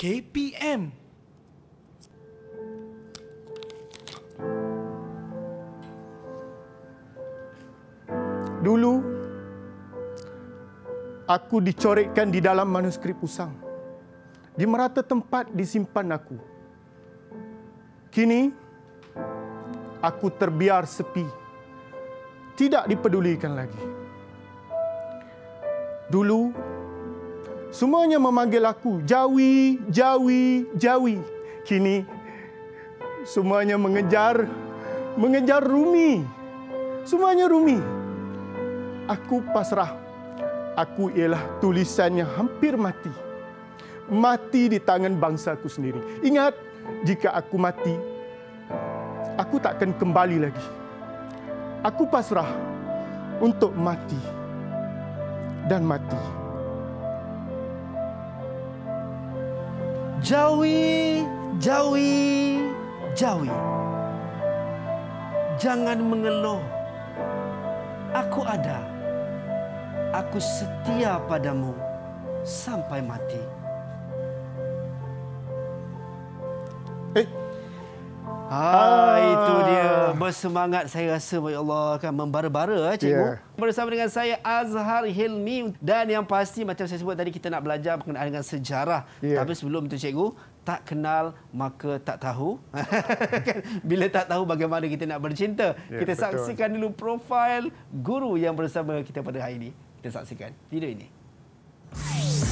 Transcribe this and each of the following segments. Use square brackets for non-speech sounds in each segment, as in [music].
KPM. Dulu aku dicorekkan di dalam manuskrip usang. Di merata tempat disimpan aku. Kini aku terbiar sepi. Tidak dipedulikan lagi. Dulu Semuanya memanggil aku Jawi, Jawi, Jawi. Kini semuanya mengejar mengejar Rumi. Semuanya Rumi. Aku pasrah. Aku ialah tulisan yang hampir mati. Mati di tangan bangsa aku sendiri. Ingat, jika aku mati, aku tak akan kembali lagi. Aku pasrah untuk mati dan mati. jauhi, jauhi, jauhi. Jangan mengeluh. Aku ada. Aku setia padamu sampai mati. Eh. Ah, itu dia. Allah. bersemangat saya rasa ya Allah akan membara-bara eh, cikgu. Yeah. Bersama dengan saya Azhar Hilmi dan yang pasti macam saya sebut tadi kita nak belajar berkenaan dengan sejarah. Yeah. Tapi sebelum tu cikgu tak kenal maka tak tahu. [laughs] Bila tak tahu bagaimana kita nak bercinta. Yeah, kita betul. saksikan dulu profil guru yang bersama kita pada hari ini. Kita saksikan video ini. Hai.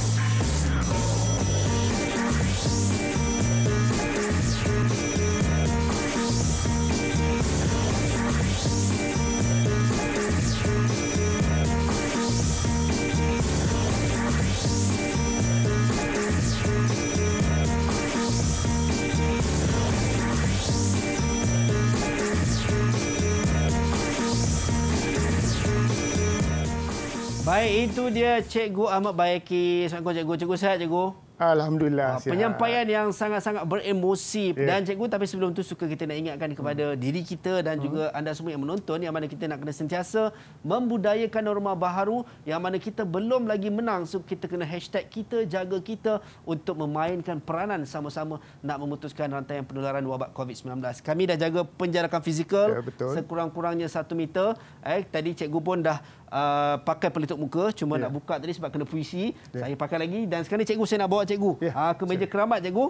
dia Cikgu Ahmad Bayaki. Assalamualaikum Cikgu. Cikgu sehat Cikgu? Alhamdulillah. Ah, penyampaian sihat. yang sangat-sangat beremosi. Yeah. Dan Cikgu, tapi sebelum tu suka kita nak ingatkan kepada hmm. diri kita dan hmm. juga anda semua yang menonton yang mana kita nak kena sentiasa membudayakan norma baharu yang mana kita belum lagi menang. So, kita kena hashtag kita jaga kita untuk memainkan peranan sama-sama nak memutuskan rantaian penularan wabak COVID-19. Kami dah jaga penjarakan fizikal yeah, ya, sekurang-kurangnya satu meter. Eh, tadi Cikgu pun dah uh, pakai pelitup muka cuma yeah. nak buka tadi sebab kena puisi yeah. saya pakai lagi dan sekarang ni cikgu saya nak bawa cikgu yeah. Ya. uh, ke meja keramat cikgu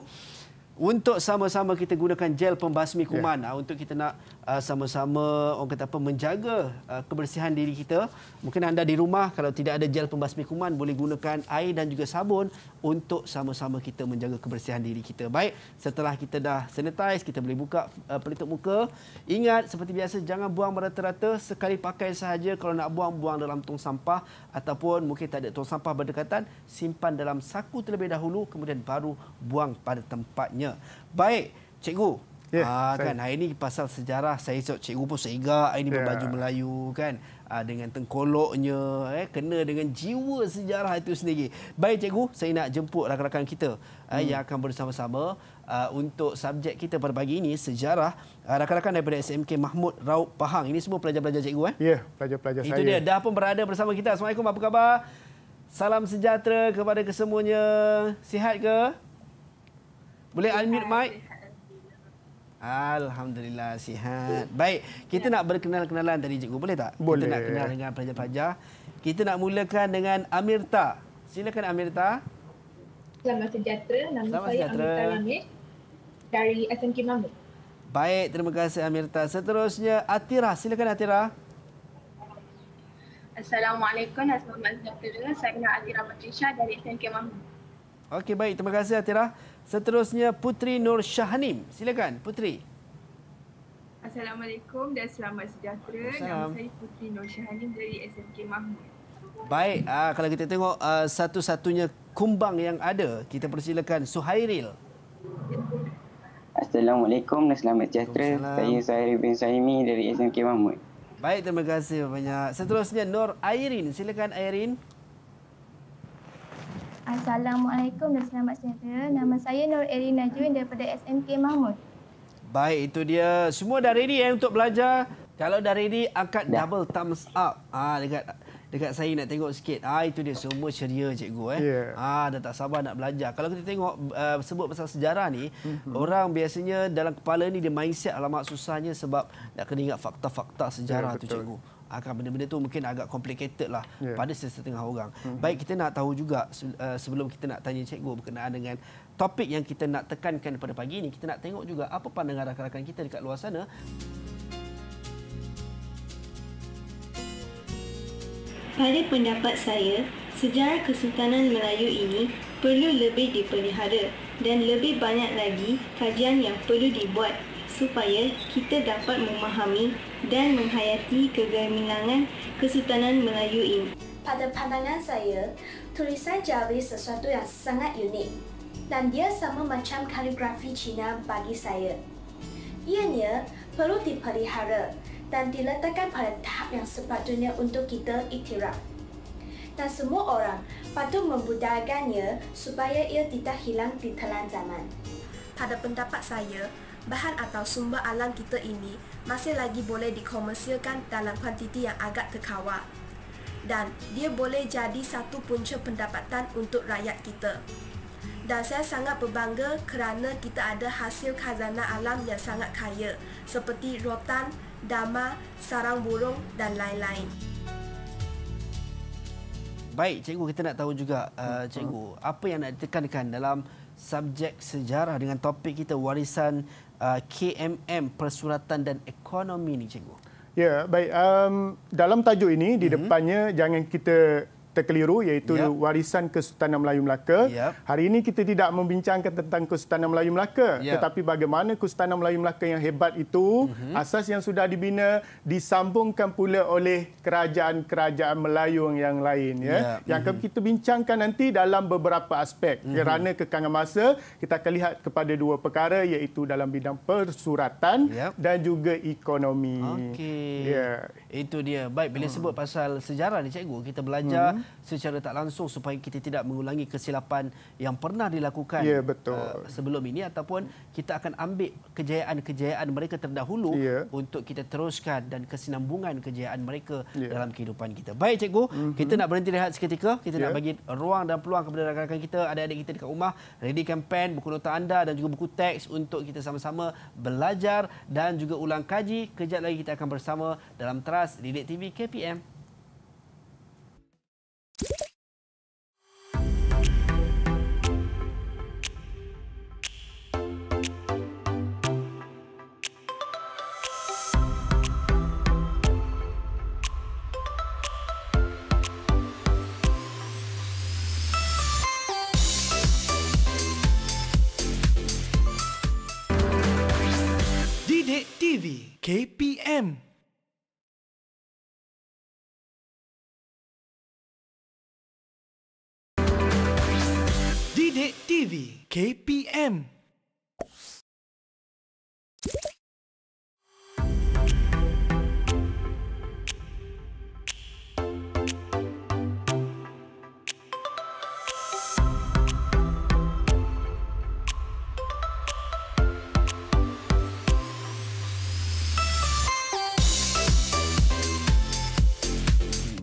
untuk sama-sama kita gunakan gel pembasmi ya. kuman yeah. untuk kita nak uh, sama-sama orang kata apa menjaga uh, kebersihan diri kita. Mungkin anda di rumah kalau tidak ada gel pembasmi kuman boleh gunakan air dan juga sabun untuk sama-sama kita menjaga kebersihan diri kita. Baik, setelah kita dah sanitize, kita boleh buka uh, pelitup muka. Ingat seperti biasa jangan buang merata-rata sekali pakai sahaja. Kalau nak buang buang dalam tong sampah ataupun mungkin tak ada tong sampah berdekatan, simpan dalam saku terlebih dahulu kemudian baru buang pada tempatnya tanya. Baik, cikgu. Ya. Yeah, ah, kan hari ini pasal sejarah saya sebab cikgu pun segak hari ini yeah. berbaju Melayu kan ah, dengan tengkoloknya eh kena dengan jiwa sejarah itu sendiri. Baik cikgu, saya nak jemput rakan-rakan kita eh, hmm. yang akan bersama-sama Uh, untuk subjek kita pada pagi ini sejarah uh, rakan-rakan daripada SMK Mahmud Raub, Pahang ini semua pelajar-pelajar cikgu eh? Ya, yeah, pelajar-pelajar saya. Itu dia dah pun berada bersama kita. Assalamualaikum apa khabar? Salam sejahtera kepada kesemuanya. Sihat ke? Boleh sihat. unmute mic? Alhamdulillah sihat. Baik, kita ya. nak berkenal-kenalan dari cikgu boleh tak? Boleh. Kita nak kenal dengan pelajar-pelajar. Kita nak mulakan dengan Amirta. Silakan Amirta. Selamat sejahtera. Nama Selamat saya sejahtera. Amirta Lamir dari SMK Mamuk. Baik, terima kasih Amirta. Seterusnya Atira, silakan Atira. Assalamualaikum, selamat sejahtera. Saya nama Atira Patricia dari SMK Mamuk. Okey, baik. Terima kasih Atira. Seterusnya Putri Nur Syahnim. Silakan Putri. Assalamualaikum dan selamat sejahtera. Nama saya Putri Nur Syahnim dari SMK Mahmud. Baik, uh, kalau kita tengok ah, satu-satunya kumbang yang ada, kita persilakan Suhairil. Assalamualaikum dan selamat sejahtera. Saya Suhairil bin Saimi dari SMK Mahmud. Baik, terima kasih banyak. Seterusnya Nur Airin. Silakan Airin. Assalamualaikum dan selamat sejahtera. Nama saya Nur Eri Najwin daripada SMK Mahmud. Baik, itu dia. Semua dah ready eh, untuk belajar. Kalau dah ready, angkat dah. double thumbs up. Ah, dekat dekat saya nak tengok sikit. Ah, itu dia semua ceria cikgu eh. Yeah. Ah, dah tak sabar nak belajar. Kalau kita tengok uh, sebut pasal sejarah ni, mm-hmm. orang biasanya dalam kepala ni dia mindset alamat susahnya sebab nak kena ingat fakta-fakta sejarah yeah, tu betul. cikgu akan benda-benda tu mungkin agak complicated lah yeah. pada sesetengah orang. Mm-hmm. Baik kita nak tahu juga eh, sebelum kita nak tanya cikgu berkenaan dengan topik yang kita nak tekankan pada pagi ini, kita nak tengok juga apa pandangan rakan-rakan kita dekat luar sana. Pada pendapat saya, sejarah Kesultanan Melayu ini perlu lebih dipelihara dan lebih banyak lagi kajian yang perlu dibuat supaya kita dapat memahami dan menghayati kegemilangan Kesultanan Melayu ini. Pada pandangan saya, tulisan Jawi sesuatu yang sangat unik dan dia sama macam kaligrafi Cina bagi saya. Ianya perlu dipelihara dan diletakkan pada tahap yang sepatutnya untuk kita iktiraf. Dan semua orang patut membudayakannya supaya ia tidak hilang di telan zaman. Pada pendapat saya, bahan atau sumber alam kita ini masih lagi boleh dikomersilkan dalam kuantiti yang agak terkawal dan dia boleh jadi satu punca pendapatan untuk rakyat kita. Dan saya sangat berbangga kerana kita ada hasil khazanah alam yang sangat kaya seperti rotan, dama, sarang burung dan lain-lain. Baik, cikgu kita nak tahu juga uh, hmm. cikgu, apa yang nak ditekankan dalam subjek sejarah dengan topik kita warisan Uh, KMM Persuratan dan Ekonomi ni cikgu? Ya, baik. Um, dalam tajuk ini di mhm. depannya jangan kita terkeliru iaitu yep. warisan Kesultanan Melayu Melaka. Yep. Hari ini kita tidak membincangkan tentang Kesultanan Melayu Melaka yep. tetapi bagaimana Kesultanan Melayu Melaka yang hebat itu mm-hmm. asas yang sudah dibina disambungkan pula oleh kerajaan-kerajaan Melayu yang lain ya. Yep. Yang akan mhm. kita bincangkan nanti dalam beberapa aspek mm-hmm. kerana kekangan masa kita akan lihat kepada dua perkara iaitu dalam bidang persuratan yep. dan juga ekonomi. Okey. Yeah. Itu dia. Baik bila mm. sebut pasal sejarah ni cikgu kita belajar hmm secara tak langsung supaya kita tidak mengulangi kesilapan yang pernah dilakukan yeah, betul. Uh, sebelum ini ataupun kita akan ambil kejayaan-kejayaan mereka terdahulu yeah. untuk kita teruskan dan kesinambungan kejayaan mereka yeah. dalam kehidupan kita. Baik cikgu, mm-hmm. kita nak berhenti rehat seketika. Kita yeah. nak bagi ruang dan peluang kepada rakan-rakan kita, adik-adik kita dekat rumah, readykan pen, buku nota anda dan juga buku teks untuk kita sama-sama belajar dan juga ulang kaji. Kejap lagi kita akan bersama dalam Trust Didik TV KPM. KPM. Didik TV KPM.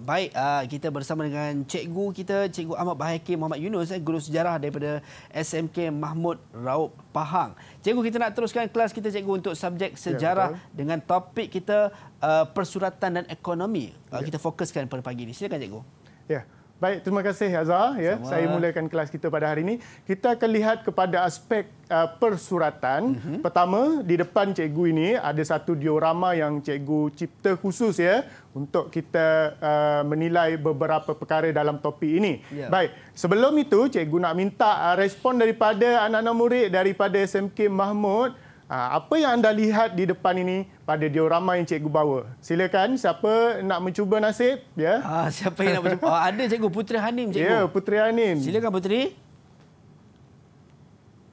baik ah, kita bersama dengan cikgu kita cikgu Ahmad Bahaki Muhammad Yunus eh, guru sejarah daripada SMK Mahmud Raub Pahang. Cikgu kita nak teruskan kelas kita cikgu untuk subjek ya, sejarah yeah, dengan topik kita ah, persuratan dan ekonomi. Uh, Kita fokuskan pada pagi ini. Silakan cikgu. Ya. Baik, terima kasih Azhar. Ya, saya mulakan kelas kita pada hari ini. Kita akan lihat kepada aspek uh, persuratan. Mm -hmm. Pertama, di depan cikgu ini ada satu diorama yang cikgu cipta khusus ya untuk kita uh, menilai beberapa perkara dalam topik ini. Yeah. Baik, sebelum itu cikgu nak minta uh, respon daripada anak-anak murid daripada SMK Mahmud. Mm Ah, apa yang anda lihat di depan ini pada diorama yang cikgu bawa? Silakan siapa nak mencuba nasib ya. Ah siapa yang nak mencuba? Oh, ada cikgu Putri Hanim cikgu. Ya, Putri Hanim. Silakan Putri.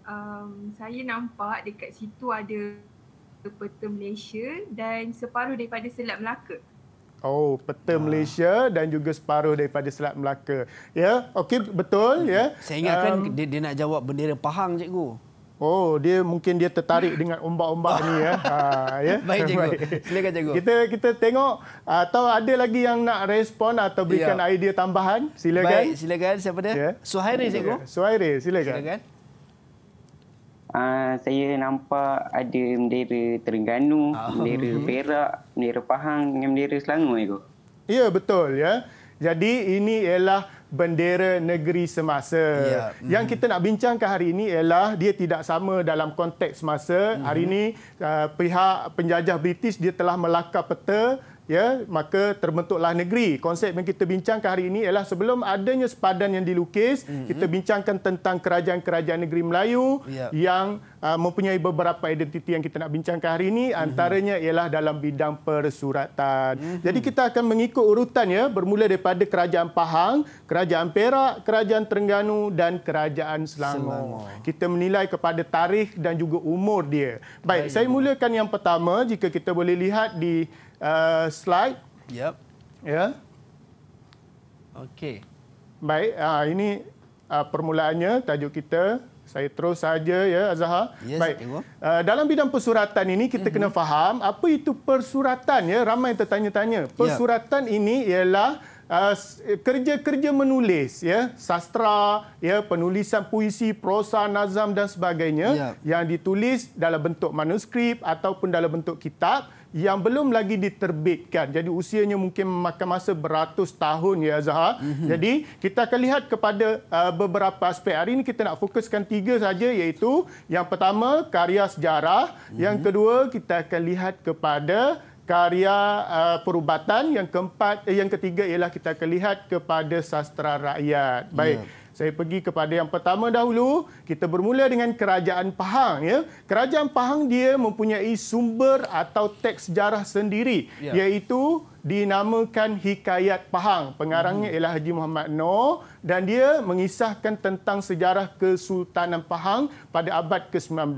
Um, saya nampak dekat situ ada peta Malaysia dan separuh daripada Selat Melaka. Oh, peta ha. Malaysia dan juga separuh daripada Selat Melaka. Ya, yeah? okey betul ya. Yeah? Saya ingatkan um, dia, dia nak jawab bendera Pahang cikgu. Oh, dia mungkin dia tertarik dengan ombak-ombak ni ya. Ha, [laughs] ya. Baik cikgu. Silakan cikgu. Kita kita tengok atau ada lagi yang nak respon atau berikan ya. idea tambahan? Silakan. Baik, silakan siapa dia? Ya. Suhairi cikgu. Suhairi, silakan. Silakan. Uh, saya nampak ada bendera Terengganu, oh. bendera hmm. Perak, bendera Pahang dengan bendera Selangor itu. Ya, betul ya. Jadi ini ialah bendera negeri semasa. Yeah. Mm. Yang hmm. kita nak bincangkan hari ini ialah dia tidak sama dalam konteks semasa. Mm. Hari hmm. ini uh, pihak penjajah British dia telah melakar peta ya maka terbentuklah negeri konsep yang kita bincangkan hari ini ialah sebelum adanya sepadan yang dilukis mm-hmm. kita bincangkan tentang kerajaan-kerajaan negeri Melayu yeah. yang uh, mempunyai beberapa identiti yang kita nak bincangkan hari ini mhm. antaranya ialah dalam bidang persuratan mm-hmm. jadi kita akan mengikut urutan ya bermula daripada kerajaan Pahang kerajaan Perak kerajaan Terengganu dan kerajaan Selangor, Selangor. kita menilai kepada tarikh dan juga umur dia baik, baik saya mulakan yang pertama jika kita boleh lihat di uh, slide. Yep. Ya. Yeah. Okey. Baik, uh, ini uh, permulaannya tajuk kita. Saya terus saja ya Azhar. Yes, Baik. Uh, dalam bidang persuratan ini kita mm-hmm. kena mhm. faham apa itu persuratan ya. Ramai yang tertanya-tanya. Persuratan yeah. ini ialah uh, eh, kerja-kerja menulis ya, sastra, ya penulisan puisi, prosa, nazam dan sebagainya yeah. yang ditulis dalam bentuk manuskrip ataupun dalam bentuk kitab yang belum lagi diterbitkan. Jadi usianya mungkin memakan masa beratus tahun ya Zahar. Mhm. Jadi kita akan lihat kepada uh, beberapa aspek. Hari ini kita nak fokuskan tiga saja iaitu yang pertama karya sejarah, mhm. yang kedua kita akan lihat kepada karya uh, perubatan, yang keempat eh, yang ketiga ialah kita akan lihat kepada sastra rakyat. Baik. Yeah. Saya pergi kepada yang pertama dahulu. Kita bermula dengan kerajaan Pahang. Ya. Kerajaan Pahang dia mempunyai sumber atau teks sejarah sendiri. Ya. Iaitu dinamakan Hikayat Pahang. Pengarangnya hmm. ialah Haji Muhammad Noor dan dia mengisahkan tentang sejarah Kesultanan Pahang pada abad ke-19.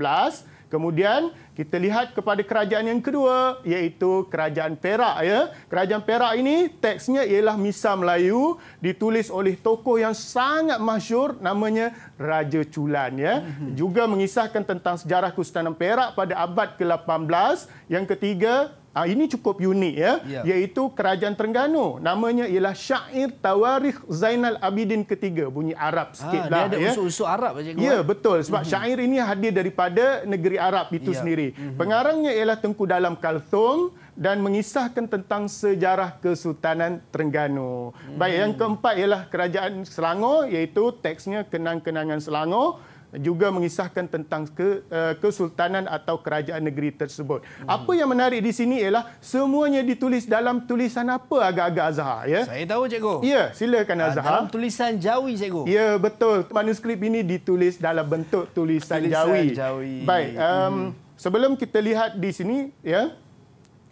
Kemudian kita lihat kepada kerajaan yang kedua iaitu kerajaan Perak ya. Kerajaan Perak ini teksnya ialah Misa Melayu ditulis oleh tokoh yang sangat masyur namanya Raja Chulan. ya. Mhm. Juga mengisahkan tentang sejarah Kesultanan Perak pada abad ke-18. Yang ketiga Ha, ini cukup unik ya, ya, iaitu Kerajaan Terengganu. Namanya ialah Syair Tawarikh Zainal Abidin ketiga. Bunyi Arab ah, sikit ha, lah. Dia ada ya. usul-usul Arab saja. Ya, eh? betul. Sebab mm -hmm. syair ini hadir daripada negeri Arab itu ya. sendiri. Mm -hmm. Pengarangnya ialah Tengku Dalam Kalthum dan mengisahkan tentang sejarah Kesultanan Terengganu. Hmm. Baik, yang hmm. keempat ialah Kerajaan Selangor, iaitu teksnya Kenang-Kenangan Selangor juga mengisahkan tentang ke, uh, kesultanan atau kerajaan negeri tersebut. Hmm. Apa yang menarik di sini ialah semuanya ditulis dalam tulisan apa agak-agak Azhar ya? Saya tahu cikgu. Ya, silakan Azhar. Dalam tulisan Jawi cikgu. Ya, betul. Manuskrip ini ditulis dalam bentuk tulisan, tulisan Jawi. Jawi. Baik, um, hmm. sebelum kita lihat di sini ya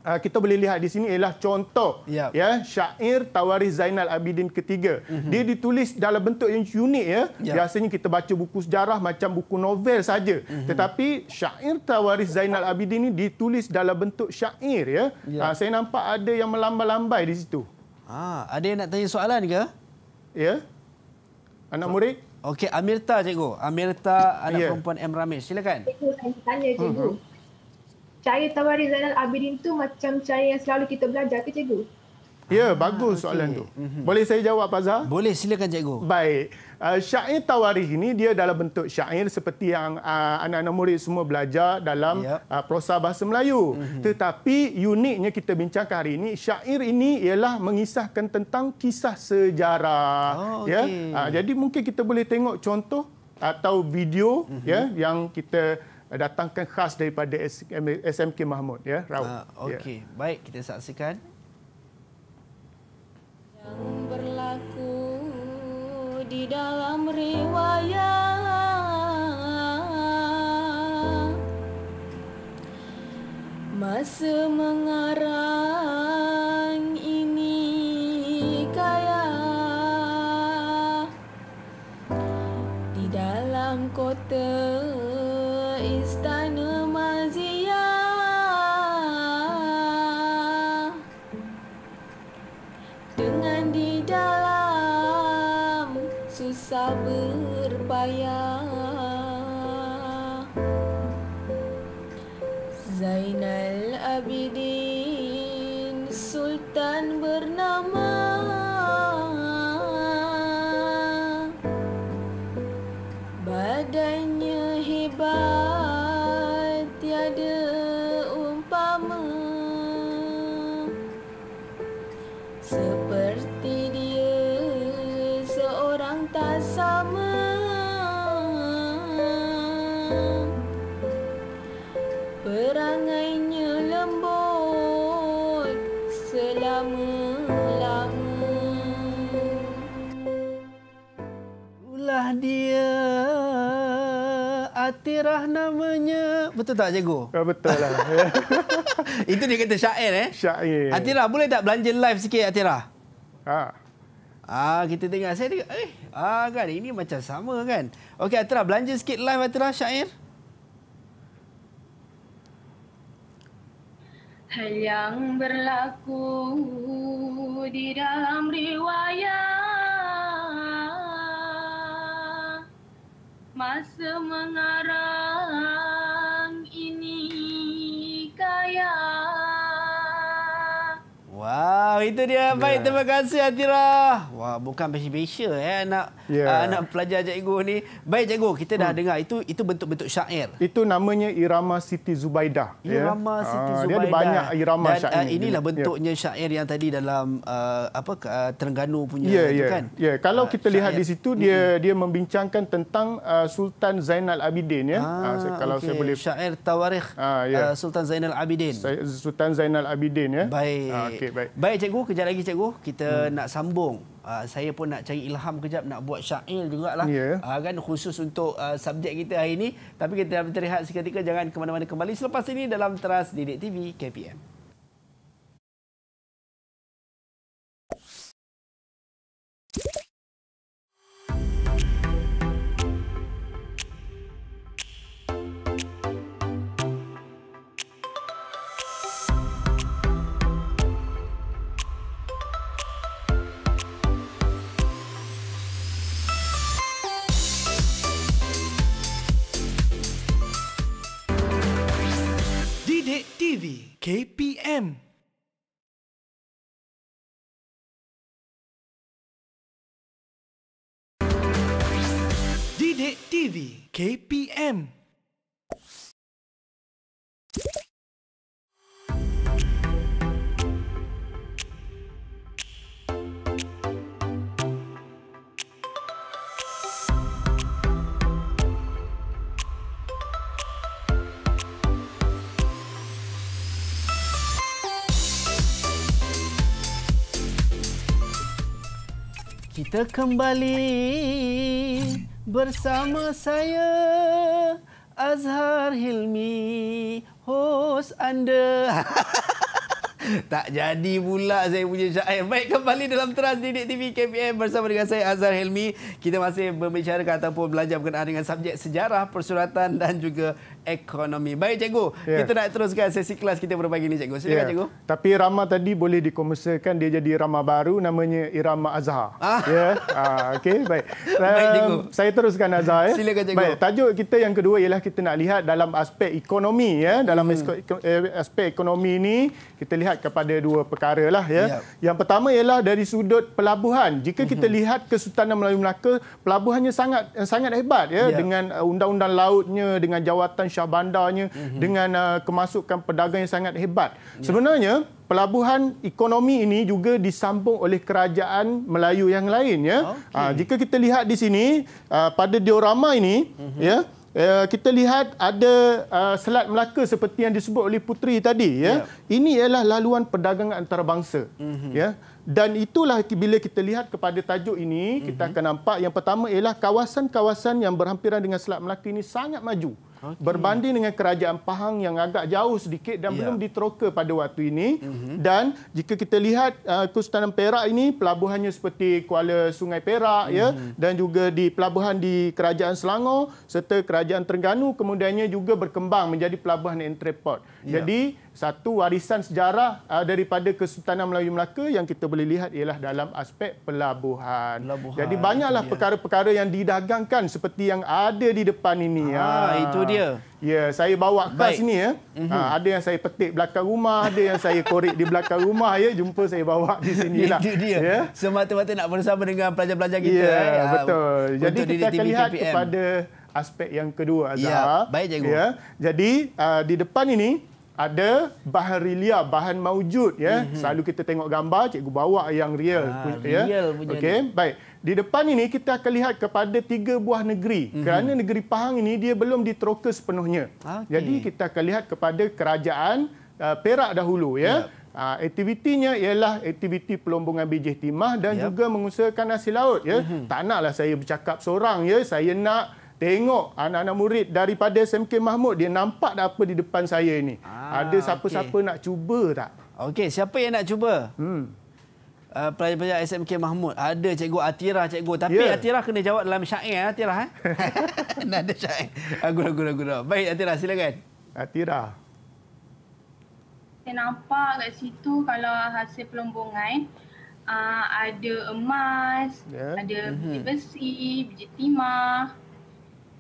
uh, kita boleh lihat di sini ialah contoh yep. ya syair Tawaris Zainal Abidin ketiga. Mm-hmm. Dia ditulis dalam bentuk yang unik ya. Yep. Biasanya kita baca buku sejarah macam buku novel saja. Mm-hmm. Tetapi syair Tawaris Zainal Abidin ini ditulis dalam bentuk syair ya. Yep. Uh, ah, saya nampak ada yang melambai-lambai di situ. Ah, ada yang nak tanya soalan ke? Ya. Anak so- murid Okey, Amirta cikgu. Amirta anak yeah. perempuan M. Ramesh. Silakan. Cikgu, saya tanya cikgu. Uh-huh cahaya Tawari Zainal Abidin tu macam cahaya yang selalu kita belajar ke cikgu? Ya, ah, bagus okay. soalan tu. Hmm, hmm. Boleh saya jawab, Pak Zah? Boleh, silakan cikgu. Baik. Uh, syair tawarih ini dia dalam bentuk syair seperti yang uh, anak-anak uh, murid semua belajar dalam yep. uh, prosa bahasa Melayu. Mm-hmm. Tetapi uniknya kita bincang hari ini syair ini ialah mengisahkan tentang kisah sejarah. Oh, okay. Ya. Uh, jadi mungkin kita boleh tengok contoh atau video mm-hmm. ya yang kita Eh, datangkan khas daripada SMK Mahmud ya Rau. Uh, ah, ya. Okey, ya. baik kita saksikan. Yang berlaku di dalam riwayat Masa mengarang ini kaya Di dalam kota susah payah, Zainal Abidin Sultan bernama Badannya hebat betul tak cikgu? Ya, betul lah. [laughs] Ya. Itu dia kata syair eh. Syair. Atira boleh tak belanja live sikit Atira? Ha. Ah kita tengok saya tengok eh ah kan ini macam sama kan. Okey Atira belanja sikit live Atira syair. Hal yang berlaku di dalam riwayat masa mengarah Wow, itu dia. Baik, terima kasih Atira. Wah, bukan biasa-biasa eh anak yeah. uh, nak pelajar cikgu ni. Baik cikgu, kita dah hmm. dengar itu itu bentuk-bentuk syair. Itu namanya irama Siti Zubaidah. Ya. Irama yeah. Siti Zubaidah. Dia ada banyak irama Dan, syair. Dan ah, inilah ini. Ya. bentuknya yeah. syair yang tadi dalam uh, apa uh, Terengganu punya yeah, itu yeah. kan. Ya, yeah. kalau uh, kita syair. lihat di situ dia dia membincangkan tentang uh, Sultan Zainal Abidin ya. Ah, uh, kalau okay. saya boleh syair Tawarikh uh, yeah. Ya. uh, Sultan Zainal Abidin. Sultan Zainal Abidin ya. Baik. Uh, okay baik. Baik cikgu, kejap lagi cikgu kita hmm. nak sambung. Uh, saya pun nak cari ilham kejap nak buat syail jugaklah. Yeah. Ya. Uh, kan khusus untuk uh, subjek kita hari ini, tapi kita dah berehat seketika jangan ke mana-mana kembali selepas ini dalam teras Didik TV KPM. Cik TV KPM Didik TV KPM kita kembali bersama saya Azhar Hilmi host anda [laughs] Tak jadi pula saya punya syair. Baik kembali dalam Trans Didik TV KPM bersama dengan saya Azhar Helmi. Kita masih membicarakan ataupun belajar berkenaan dengan subjek sejarah persuratan dan juga ekonomi. Baik cikgu, yeah. kita nak teruskan sesi kelas kita pada pagi ini cikgu. Silakan yeah. cikgu. Tapi Rama tadi boleh dikomersakan dia jadi Rama baru namanya irama Azhar. Ah. Yeah. Ah, okay, baik. [laughs] baik cikgu. Saya teruskan Azhar. Ya. Silakan cikgu. Baik, tajuk kita yang kedua ialah kita nak lihat dalam aspek ekonomi. ya. Dalam hmm. Eh, aspek ekonomi ini, kita lihat kepada dua perkara. Lah, ya. yep. Ya. Yang pertama ialah dari sudut pelabuhan. Jika kita hmm. lihat Kesultanan Melayu Melaka, pelabuhannya sangat sangat hebat ya. Yep. Ya. dengan uh, undang-undang lautnya, dengan jawatan Syah Bandarnya mm-hmm. dengan uh, kemasukan pedagang yang sangat hebat. Yeah. Sebenarnya pelabuhan ekonomi ini juga disambung oleh kerajaan Melayu yang lain ya. Okay. Uh, ah, jika kita lihat di sini uh, pada diorama ini mm-hmm. ya Uh, kita lihat ada uh, Selat Melaka seperti yang disebut oleh Putri tadi. Ya? Yeah. Ini ialah laluan perdagangan antarabangsa. Mm-hmm. Ya? Dan itulah bila kita lihat kepada tajuk ini, mm-hmm. kita mhm. akan nampak yang pertama ialah kawasan-kawasan yang berhampiran dengan Selat Melaka ini sangat maju okay. berbanding dengan kerajaan Pahang yang agak jauh sedikit dan yeah. belum diteroka pada waktu ini. Mm-hmm. Dan jika kita lihat uh, Kustanan Perak ini, pelabuhannya seperti Kuala Sungai Perak mm-hmm. ya, mhm. dan juga di pelabuhan di Kerajaan Selangor serta Kerajaan Terengganu kemudiannya juga berkembang menjadi pelabuhan entry port. Ya. Jadi satu warisan sejarah uh, daripada Kesultanan Melayu Melaka yang kita boleh lihat ialah dalam aspek pelabuhan. pelabuhan Jadi banyaklah perkara-perkara yang didagangkan seperti yang ada di depan ini. Ah, ha. itu dia. Ya, saya bawa kas ni ya. Ha, ada yang saya petik belakang rumah, ada yang saya korek di belakang rumah ya. Jumpa saya bawa di sinilah. Itu lah, dia. Ya? Semata-mata nak bersama dengan pelajar-pelajar kita. Ya, ya. betul. Jadi kita akan lihat kepada aspek yang kedua Azhar. Ya, baik cikgu. Ya. Jadi uh, di depan ini ada bahan rilia, bahan maujud ya. Mm-hmm. Selalu kita tengok gambar, cikgu bawa yang real ah, punya, ya. Real punya. Okey, baik. Di depan ini kita akan lihat kepada tiga buah negeri. Mm-hmm. Kerana negeri Pahang ini dia belum diteroka sepenuhnya. Okay. Jadi kita akan lihat kepada kerajaan uh, Perak dahulu ya. Yep. Ah, aktivitinya ialah aktiviti pelombongan bijih timah dan yep. juga mengusahakan hasil laut ya. Mm-hmm. Tak naklah saya bercakap seorang ya, saya nak Tengok anak-anak murid daripada SMK Mahmud dia nampak dah apa di depan saya ini Ah, Ada siapa-siapa okay. nak cuba tak? Okey, siapa yang nak cuba? Hmm. Uh, pelajar-pelajar SMK Mahmud. Ada cikgu Atira, cikgu. Tapi yeah. Atira kena jawab dalam syair Atira eh. eh? [laughs] Nada syair. Aku ragu ragu ragu. Baik Atira, silakan. Atira. Saya nampak kat situ kalau hasil pelombongan uh, ah, ada emas, yeah. ada mm-hmm. besi, biji timah,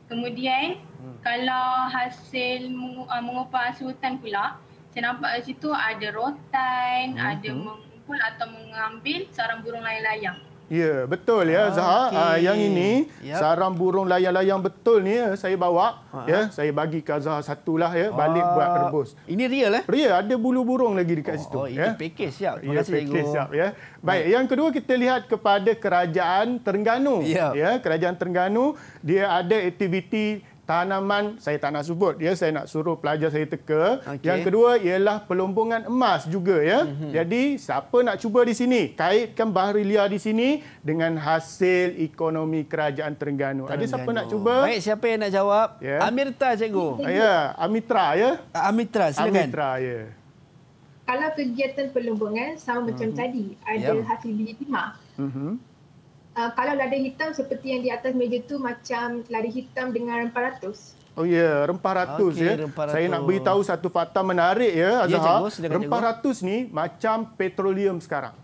Kemudian hmm. kalau hasil ah, mengupas hutan pula, saya nampak di situ ada rotan, hmm. ada hmm. mengumpul atau mengambil seorang burung layang-layang. Ya, betul ya Zahar. Ah, okay. Uh, yang ini yep. sarang burung layang-layang betul ni ya, saya bawa ha. ya, saya bagi ke Zahar satulah ya, ah. balik buat rebus. Ini real eh? Real, ada bulu burung lagi dekat oh, situ oh, ya. Oh, ini package siap. Terima ya, kasih package siap ya. Baik, yang kedua kita lihat kepada kerajaan Terengganu yep. ya, kerajaan Terengganu dia ada aktiviti tanaman saya tak nak sebut ya saya nak suruh pelajar saya teka okay. yang kedua ialah pelumbungan emas juga ya mm-hmm. jadi siapa nak cuba di sini kaitkan bahrelia di sini dengan hasil ekonomi kerajaan Terengganu, Terengganu. ada siapa nak cuba baik siapa yang nak jawab yeah. Amirta cikgu ya Amitra ya Amitra silakan Amitra ya yeah. kalau kegiatan pelumbungan sama mm-hmm. macam mhm. tadi ada yep. Ya. hasil biji timah mm-hmm uh, kalau lada hitam seperti yang di atas meja tu macam lada hitam dengan rempah ratus. Oh ya, yeah. rempah ratus okay, ya. Rempah Saya nak beritahu satu fakta menarik ya, ya Azhar. Ya, rempah cikgu. ratus ni macam petroleum sekarang.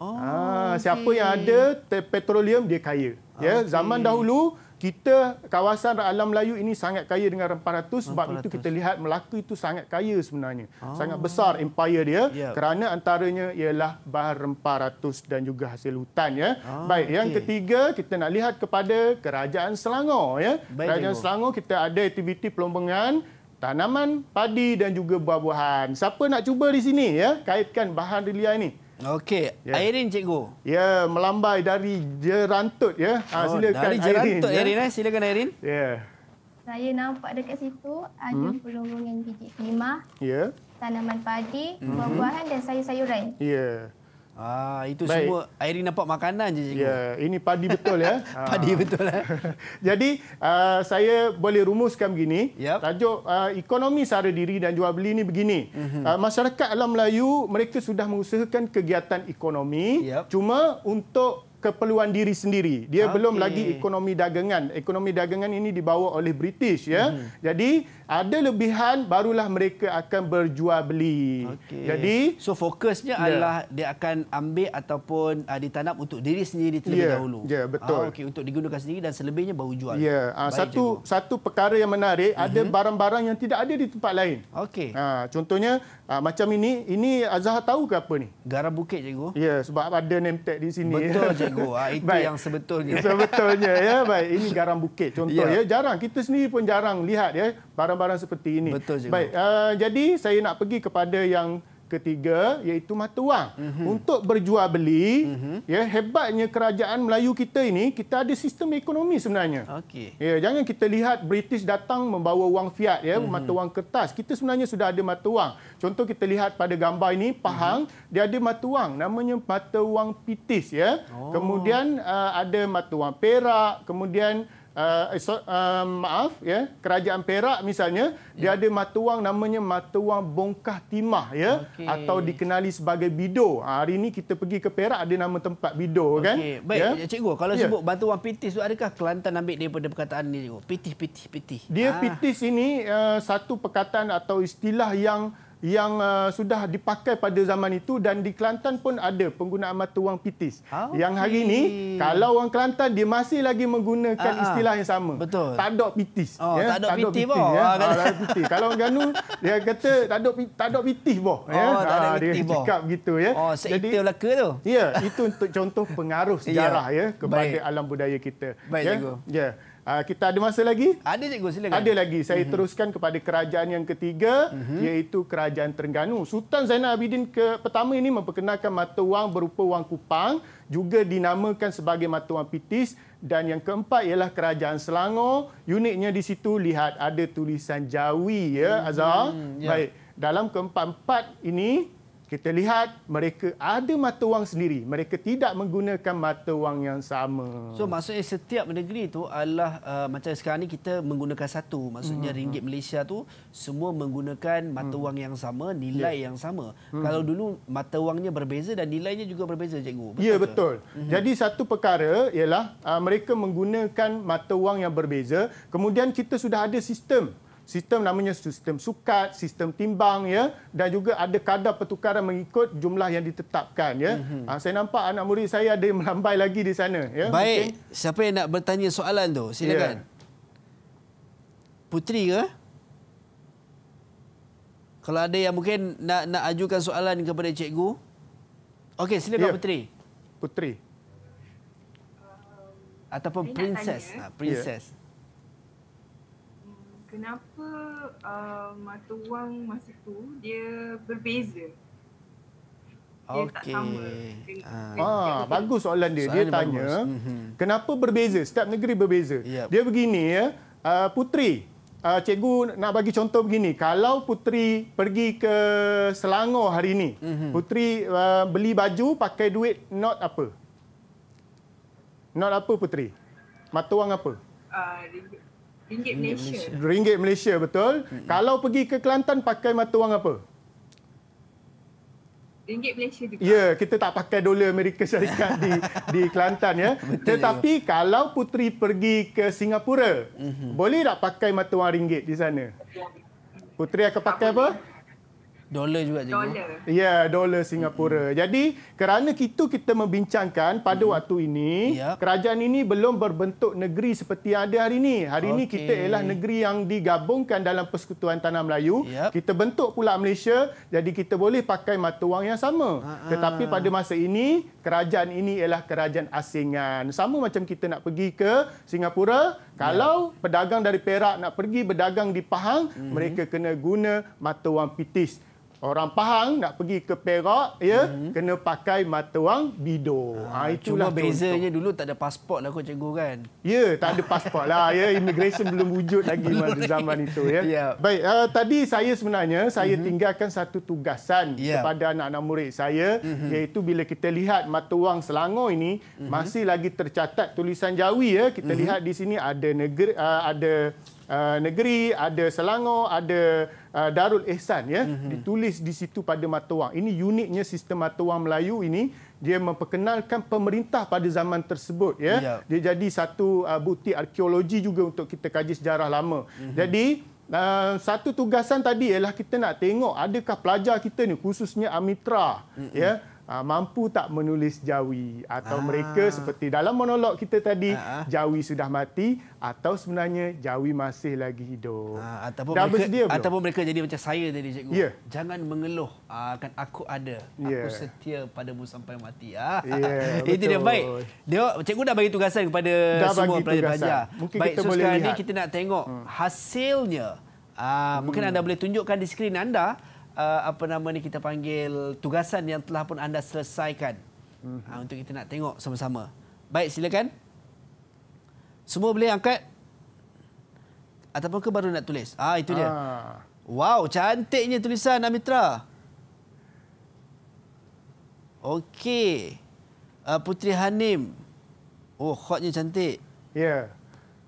Oh, ah, okay. siapa yang ada petroleum dia kaya. Ya, zaman dahulu kita kawasan alam Melayu ini sangat kaya dengan rempah ratus sebab itu kita lihat Melaka itu sangat kaya sebenarnya. Oh. Sangat besar empire dia yep. Ya. kerana antaranya ialah bahan rempah ratus dan juga hasil hutan ya. Oh, Baik, okay. yang ketiga kita nak lihat kepada Kerajaan Selangor ya. Baik, Kerajaan tengok. Selangor kita ada aktiviti pelombongan tanaman padi dan juga buah-buahan. Siapa nak cuba di sini ya kaitkan bahan relia ini? Okey, yeah. Airin cikgu. Ya, yeah, melambai dari jerantut ya. Ha oh, silakan dari Airin. Dari jerantut ya. Airin eh, silakan Airin. Ya. Yeah. Saya nampak dekat situ ada hmm. perlombongan biji timah. Ya. Yeah. Tanaman padi, hmm. buah-buahan dan sayur-sayuran. Ya. Yeah. Ah itu Baik. semua airi nampak makanan je cikgu. Ya, ini padi betul ya. [laughs] padi ah. betul eh. [laughs] Jadi uh, saya boleh rumuskan begini, yep. tajuk uh, ekonomi sara diri dan jual beli ini begini. Mm -hmm. uh, masyarakat alam Melayu mereka sudah mengusahakan kegiatan ekonomi yep. cuma untuk keperluan diri sendiri. Dia okay. belum lagi ekonomi dagangan. Ekonomi dagangan ini dibawa oleh British ya. Hmm. Jadi ada lebihan barulah mereka akan berjual beli. Okay. Jadi so fokusnya yeah. adalah dia akan ambil ataupun uh, ditanam untuk diri sendiri terlebih yeah. dahulu. Ya, yeah, betul. Ah, okay. untuk digunakan sendiri dan selebihnya baru jual. Ya, yeah. uh, satu jago. satu perkara yang menarik hmm. ada barang-barang yang tidak ada di tempat lain. Okey. Uh, contohnya uh, macam ini, ini Azhar tahu ke apa ni? Garam bukit cikgu. Ya, yeah, sebab ada name tag di sini. Betul cikgu jago. Ah, ha, itu baik. yang sebetulnya. [laughs] Sebetulnya ya. Baik, ini garam bukit contoh ya. ya. Jarang kita sendiri pun jarang lihat ya barang-barang seperti ini. Betul Baik, uh, jadi saya nak pergi kepada yang ketiga iaitu mata wang mm-hmm. untuk berjual beli mm-hmm. ya hebatnya kerajaan Melayu kita ini kita ada sistem ekonomi sebenarnya okey ya jangan kita lihat british datang membawa wang fiat ya mm-hmm. mata wang kertas kita sebenarnya sudah ada mata wang contoh kita lihat pada gambar ini pahang mm-hmm. dia ada mata wang namanya mata wang pitis ya oh. kemudian uh, ada mata wang perak kemudian uh, uh, maaf ya kerajaan Perak misalnya ya. dia ada mata wang namanya mata wang bongkah timah ya okay. atau dikenali sebagai bido ha, hari ini kita pergi ke Perak ada nama tempat bido okay. kan baik ya? ya? cikgu kalau ya. sebut batu wang pitis tu adakah Kelantan ambil dia pada perkataan ini pitis pitis pitis dia ah. pitis ini uh, satu perkataan atau istilah yang yang uh, sudah dipakai pada zaman itu dan di Kelantan pun ada penggunaan mata wang pitis. Okay. Ah, yang hari ini kalau orang Kelantan dia masih lagi menggunakan uh, uh. istilah yang sama. Betul. Tadok pitis. Oh, ya? tadok, piti, pitis. ya? ah, kan? tadok pitis. Kalau orang Ganu dia kata tadok tadok pitis boh. Oh, ya? Oh, tadok ah, pitis dia cakap gitu ya. Oh, Jadi itu leka tu. Ya, itu untuk contoh pengaruh [laughs] ya. sejarah ya kepada Baik. alam budaya kita. Baik, ya. Cikgu. Ya. Uh, kita ada masa lagi? Ada cikgu, silakan. Ada lagi. Saya uh-huh. teruskan kepada kerajaan yang ketiga uh-huh. iaitu Kerajaan Terengganu. Sultan Zainal Abidin ke pertama ini memperkenalkan mata wang berupa wang kupang juga dinamakan sebagai mata wang pitis dan yang keempat ialah Kerajaan Selangor. Uniknya di situ lihat ada tulisan Jawi ya Azal. Uh-huh. Mhm, yeah. Baik. Dalam keempat-empat ini kita lihat mereka ada mata wang sendiri. Mereka tidak menggunakan mata wang yang sama. So maksudnya setiap negeri itu adalah uh, macam sekarang ini kita menggunakan satu. Maksudnya hmm. ringgit Malaysia tu semua menggunakan mata mm. wang yang sama, nilai yeah. yang sama. Hmm. Kalau dulu mata wangnya berbeza dan nilainya juga berbeza, cikgu. Betul ya, betul. Hmm. Jadi satu perkara ialah uh, mereka menggunakan mata wang yang berbeza. Kemudian kita sudah ada sistem sistem namanya sistem sukat, sistem timbang ya dan juga ada kadar pertukaran mengikut jumlah yang ditetapkan ya. Mm-hmm. saya nampak anak murid saya ada yang melambai lagi di sana ya. Baik, okay. siapa yang nak bertanya soalan tu? Silakan. Yeah. Putri ke? Kalau ada yang mungkin nak nak ajukan soalan kepada cikgu. Okey, silakan yeah. Putri. Putri. Ataupun saya princess. Ha, princess. Yeah kenapa uh, mata wang masa tu dia berbeza dia okay. tak sama. Ah, ha, bagus soalan dia. Soalan dia tanya, bagus. Mhm. kenapa berbeza? Setiap negeri berbeza. Yep. Dia begini ya, uh, putri, uh, cikgu nak bagi contoh begini. Kalau putri pergi ke Selangor hari ini, mm-hmm. putri uh, beli baju pakai duit not apa? Not apa putri? Mata wang apa? Uh, ringgit. Ringgit Malaysia. Ringgit Malaysia betul. Hmm. Kalau pergi ke Kelantan pakai mata wang apa? Ringgit Malaysia juga. Ya, kita tak pakai dolar Amerika Syarikat di [laughs] di Kelantan ya. Betul Tetapi ya. kalau putri pergi ke Singapura, hmm. boleh tak pakai mata wang ringgit di sana? Putri akan pakai apa? Boleh. Dolar juga juga. Dolar. Ya, yeah, dolar Singapura. Mm-hmm. Jadi, kerana itu kita membincangkan pada mm-hmm. waktu ini, yep. Ya. kerajaan ini belum berbentuk negeri seperti ada hari ini. Hari okay. ini kita ialah negeri yang digabungkan dalam Persekutuan Tanah Melayu. Yep. Kita bentuk pula Malaysia, jadi kita boleh pakai mata wang yang sama. Uh-huh. Tetapi pada masa ini, kerajaan ini ialah kerajaan asingan. Sama macam kita nak pergi ke Singapura, kalau yep. pedagang dari Perak nak pergi berdagang di Pahang, mm-hmm. mereka kena guna mata wang pitis orang Pahang nak pergi ke Perak ya hmm. kena pakai mata wang bido. Ha, ha itulah cuma bezanya dulu tak ada pasport lah kau cikgu kan. Ya tak ada pasport lah ya immigration belum wujud [laughs] lagi pada zaman itu ya. Yep. Ya. Baik uh, tadi saya sebenarnya saya hmm. tinggalkan satu tugasan yep. Ya. kepada anak-anak murid saya hmm. iaitu bila kita lihat mata wang Selangor ini hmm. masih lagi tercatat tulisan Jawi ya kita hmm. lihat di sini ada negeri uh, ada Uh, negeri, ada Selangor, ada uh, Darul Ehsan ya, mm-hmm. ditulis di situ pada mata wang. Ini uniknya sistem mata wang Melayu ini dia memperkenalkan pemerintah pada zaman tersebut ya. Yep. Ya. Dia jadi satu uh, bukti arkeologi juga untuk kita kaji sejarah lama. Mm-hmm. Jadi Uh, satu tugasan tadi ialah kita nak tengok adakah pelajar kita ni khususnya Amitra Mm-mm. ya Uh, mampu tak menulis jawi atau ah. mereka seperti dalam monolog kita tadi ah, ah. jawi sudah mati atau sebenarnya jawi masih lagi hidup ah, ataupun Dah mereka ataupun mereka jadi macam saya tadi cikgu yeah. jangan mengeluh ah, akan uh, aku ada yeah. aku ya. setia padamu sampai mati ah yeah, [laughs] itu dia baik dia cikgu dah bagi tugasan kepada dah semua pelajar-pelajar mungkin baik, kita so boleh ni kita nak tengok hmm. hasilnya uh, hmm. mungkin anda boleh tunjukkan di skrin anda uh, apa nama ni kita panggil tugasan yang telah pun anda selesaikan mm-hmm. uh, untuk kita nak tengok sama-sama. Baik silakan. Semua boleh angkat ataupun ke baru nak tulis? Ah itu dia. Ah. Wow, cantiknya tulisan Amitra. Okey. Uh, Putri Hanim. Oh, khotnya cantik. Ya. Yeah.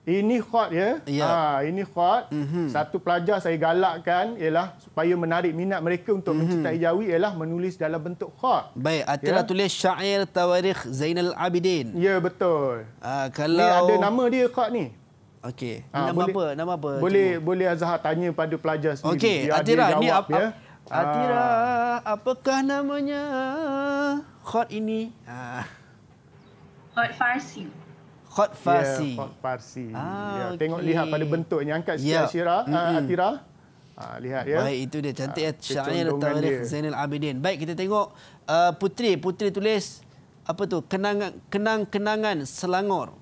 Ini hot ya. ya. Ha, ini hot. Mm -hmm. Satu pelajar saya galakkan ialah supaya menarik minat mereka untuk mm -hmm. mencintai Jawi ialah menulis dalam bentuk hot. Baik, atlah ya. tulis syair tawarikh Zainal Abidin. Ya, betul. Ha, kalau ni ada nama dia hot ni. Okey. Ha, nama boleh, apa? Nama apa? Boleh cuma? boleh Azhar tanya pada pelajar sendiri. Okey, atlah ni apa? Ya. Atlah ha. apakah namanya hot ini? Ah. Ha. Hot Farsi khat ya, farsi. Ya, khat farsi. Ah, ya, okay. Tengok lihat pada bentuknya angkat sikit ya. mm-hmm. uh, Atira. Ha, lihat ya. Baik itu dia cantik ya syair Tarikh Zainal Abidin. Baik kita tengok uh, putri putri tulis apa tu kenangan kenang kenangan Selangor.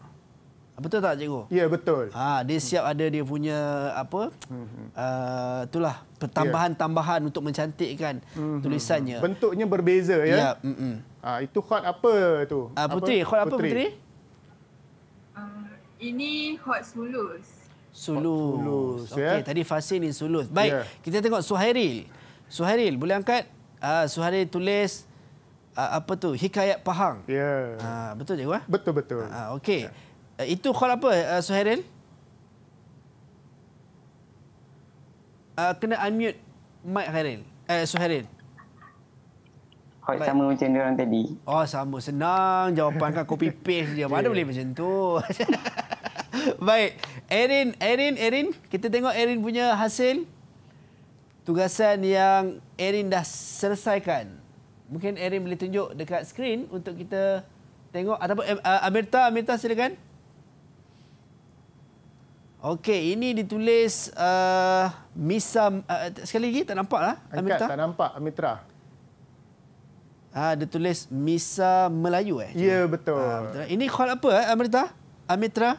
Betul tak cikgu? Ya betul. Ha dia siap ada dia punya apa? Mm-hmm. Uh, itulah pertambahan-tambahan ya. untuk mencantikkan mm-hmm. tulisannya. Bentuknya berbeza ya. Ya, mm Ha itu khat apa tu? Uh, putri, khat apa putri? putri? Um, ini hot sulus. Sulus. Okey, yeah. tadi fasih ni sulus. Baik, yeah. kita tengok Suhairil. Suhairil, boleh angkat? Uh, Suhairil tulis uh, apa tu? Hikayat Pahang. Ya. Yeah. Uh, betul je, eh? Betul, betul. Uh, Okey. Yeah. Ya. Uh, itu khol apa, uh, Suhairil? Uh, kena unmute mic, eh, Suhairil. Uh, Suhairil. Kau sama Baik. macam orang tadi. Oh, sama. Senang jawapan kan copy paste dia Mana yeah. boleh macam tu. [laughs] Baik. Erin, Erin, Erin. Kita tengok Erin punya hasil. Tugasan yang Erin dah selesaikan. Mungkin Erin boleh tunjuk dekat skrin untuk kita tengok. Ataupun uh, Amirta, Amirta silakan. Okey, ini ditulis uh, ah, Misam. Uh, ah, sekali lagi, tak nampak lah. Amirta. Tak nampak, Amirta. Ah ha, dia tulis Misa Melayu eh. Ya betul. Ha, betul. Ini khot apa eh Amrita? Amitra?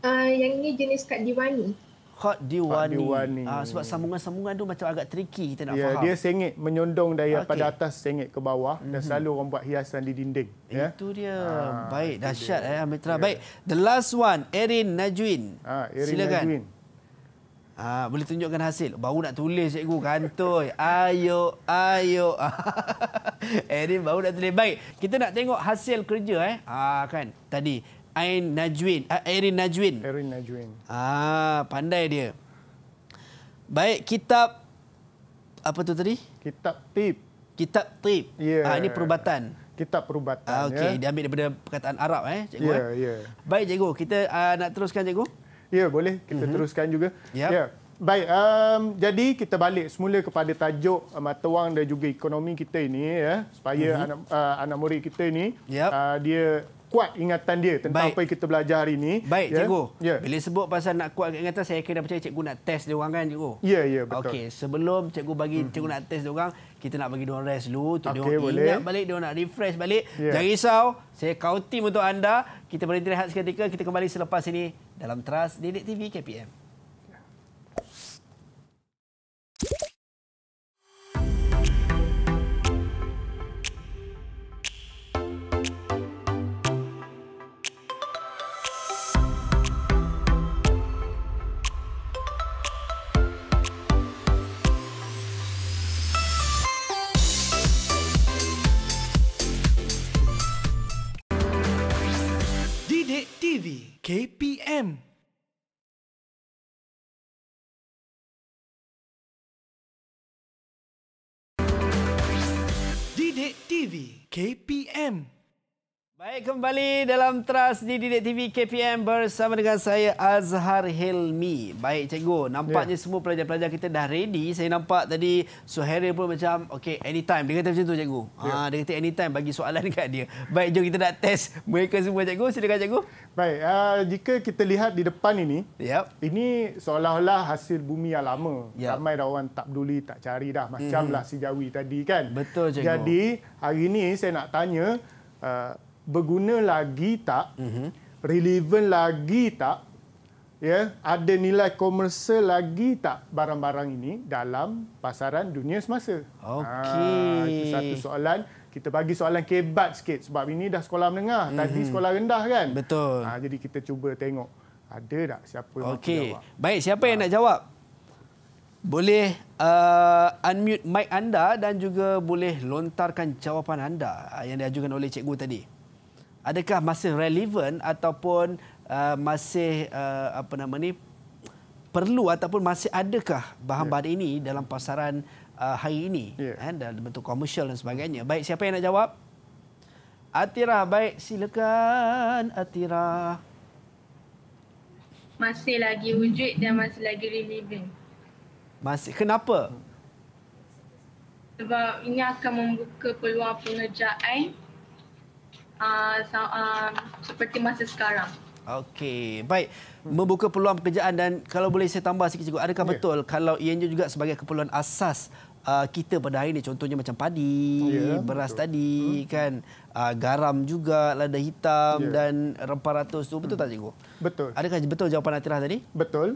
Uh, yang ini jenis kad diwani. Khot diwani. Khot diwani. Ha, sebab sambungan-sambungan tu macam agak tricky kita nak ya, faham. dia sengit menyondong dari okay. pada atas sengit ke bawah mm-hmm. dan mhm. selalu orang buat hiasan di dinding. Ya. Itu ya? dia. Ha, Baik, itu dahsyat eh Amitra. Ya. Baik. The last one Erin Najwin. Ah ha, Erin Najuin. Silakan. Ha, boleh tunjukkan hasil. Baru nak tulis cikgu kantoi. Ayo, ayo. [laughs] Erin eh, baru nak tulis. Baik, kita nak tengok hasil kerja eh. Ha, kan. Tadi Ain Najwin, ah, Erin Najwin. Erin Najwin. Ah, ha, pandai dia. Baik, kitab apa tu tadi? Kitab tip. Kitab tip. Yeah. Ya. Ha, ini perubatan. Kitab perubatan. Ha, Okey, yeah. dia daripada perkataan Arab eh, cikgu. Ya, yeah, ya. Yeah. Baik cikgu, kita uh, nak teruskan cikgu. Ya, boleh kita mm-hmm. teruskan juga. Yep. Ya. Baik, um, jadi kita balik semula kepada tajuk uh, mata wang dan juga ekonomi kita ini ya, supaya mm-hmm. anak uh, anak murid kita ini yep. uh, eh, dia kuat ingatan dia tentang Baik. apa yang kita belajar hari ini. Baik, ya? cikgu. Ya. Bila sebut pasal nak kuat ingatan, saya kena percaya cikgu nak test dia orang kan, cikgu? Ya, ya, betul. Okey, sebelum cikgu bagi mm-hmm. cikgu nak test dia orang, kita nak bagi dia rest dulu tu okay, dia orang boleh. balik, dia nak refresh balik. Ya. Jangan risau, saya kau team untuk anda. Kita berhenti rehat seketika, kita kembali selepas ini dalam Teras Dedek TV KPM. TV. KPM. Didik TV KPM. Baik, kembali dalam Trust di Didik TV KPM bersama dengan saya Azhar Helmi. Baik, cikgu. Nampaknya yeah. semua pelajar-pelajar kita dah ready. Saya nampak tadi Suhaira pun macam, okay, anytime. Dia kata macam tu, cikgu. Yeah. Ya. Ha, dia kata anytime bagi soalan dekat [laughs] dia. Baik, jom kita nak test mereka semua, cikgu. Silakan, cikgu. Baik, uh, jika kita lihat di depan ini, yep. ini seolah-olah hasil bumi yang lama. Yep. Ramai dah orang tak peduli, tak cari dah. Macamlah mhm. mm -hmm. si Jawi tadi, kan? Betul, cikgu. Jadi, hari ini saya nak tanya... Uh, berguna lagi tak? Mm-hmm. Relevan lagi tak? Ya, yeah, ada nilai komersial lagi tak barang-barang ini dalam pasaran dunia semasa? Okey. Ha, satu soalan. Kita bagi soalan kebat sikit sebab ini dah sekolah menengah. Mm-hmm. Tadi sekolah rendah kan? Betul. Ha, jadi kita cuba tengok ada tak siapa yang okay. nak jawab. Baik, siapa ha. yang ah. nak jawab? Boleh uh, unmute mic anda dan juga boleh lontarkan jawapan anda yang diajukan oleh cikgu tadi adakah masih relevan ataupun uh, masih uh, apa nama ni perlu ataupun masih adakah bahan-bahan yeah. Ya. ini dalam pasaran uh, hari ini yeah. eh, dalam bentuk komersial dan sebagainya. Baik siapa yang nak jawab? Atira baik silakan Atira. Masih lagi wujud dan masih lagi relevan. Masih kenapa? Sebab ini akan membuka peluang pengerjaan Ah, ah, seperti masa sekarang. Okey, baik. Membuka peluang pekerjaan dan kalau boleh saya tambah sikit cikgu, adakah yeah. betul kalau ianya juga sebagai keperluan asas uh, kita pada hari ini, contohnya macam padi, yeah, beras betul. tadi, hmm. kan uh, garam juga, lada hitam yeah. dan rempah ratus tu oh, betul hmm. tak cikgu? Betul. Adakah betul jawapan Atirah tadi? Betul.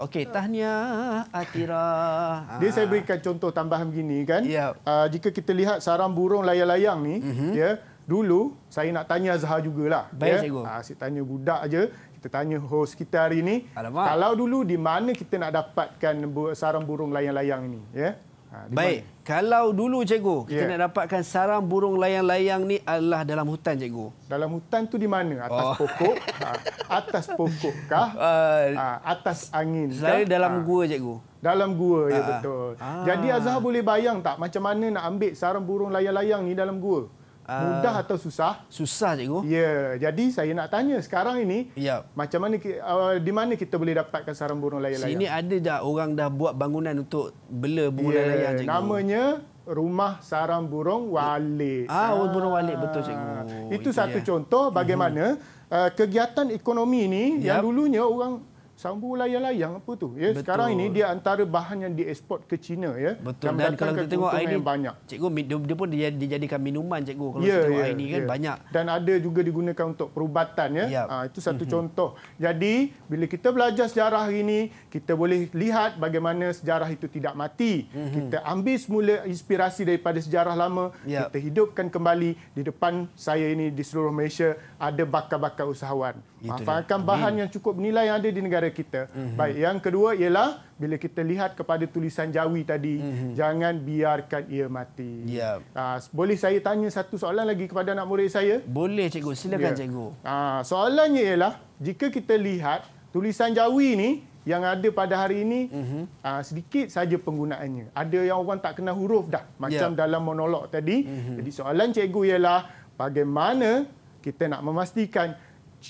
Okey, tahniah Atirah. Dia saya berikan contoh tambahan begini kan. Yeah. Ya. Uh, jika kita lihat sarang burung layang-layang ni, mm -hmm. ya, yeah, Dulu saya nak tanya Azhar jugalah. Baik, ya. Cikgu. Ha, ah, saya tanya budak aja. Kita tanya host kita hari ini. Alamak. Kalau dulu di mana kita nak dapatkan sarang burung layang-layang ini? Ya. Ha, Baik. Mana? Kalau dulu cikgu, kita yeah. nak dapatkan sarang burung layang-layang ni adalah dalam hutan cikgu. Dalam hutan tu di mana? Atas oh. pokok? Ha, [laughs] atas pokok kah? Uh, ha, atas angin Saya kah? dalam ha. gua cikgu. Dalam gua, ha. ya betul. Ha. Jadi Azhar boleh bayang tak macam mana nak ambil sarang burung layang-layang ni dalam gua? Ah. Mudah uh, atau susah? Susah cikgu. Ya, jadi saya nak tanya sekarang ini yep. macam mana uh, di mana kita boleh dapatkan sarang burung layang-layang? Sini ada dah orang dah buat bangunan untuk bela burung yeah. layang-layang cikgu. Namanya Rumah Sarang Burung Walik. Ah, ah. burung walik betul cikgu. Ah, oh, itu, itu satu ya. contoh bagaimana uh-huh. uh, kegiatan ekonomi ini yep. yang dulunya orang sambu layang-layang apa tu ya Betul. sekarang ini dia antara bahan yang diekspor ke China ya Betul. dan kalau kita tengok air ini banyak cikgu dia, dia pun dia, dijadikan minuman cikgu kalau yeah, kita tengok yeah, air ini kan yeah. banyak dan ada juga digunakan untuk perubatan ya yep. ha, ah, itu satu mm-hmm. contoh jadi bila kita belajar sejarah ini kita boleh lihat bagaimana sejarah itu tidak mati mm-hmm. kita ambil semula inspirasi daripada sejarah lama yep. kita hidupkan kembali di depan saya ini di seluruh Malaysia ada bakar-bakar usahawan manfaatkan bahan yang cukup nilai yang ada di negara kita. hmm Baik, yang kedua ialah bila kita lihat kepada tulisan Jawi tadi, hmm jangan biarkan ia mati. Yep. Aa, ah, boleh saya tanya satu soalan lagi kepada anak murid saya? Boleh cikgu, silakan ya. cikgu. Aa, ah, soalannya ialah jika kita lihat tulisan Jawi ini yang ada pada hari ini mm-hmm. sedikit saja penggunaannya. Ada yang orang tak kenal huruf dah macam dalam monolog tadi. Mm-hmm. Jadi soalan cikgu ialah bagaimana kita nak memastikan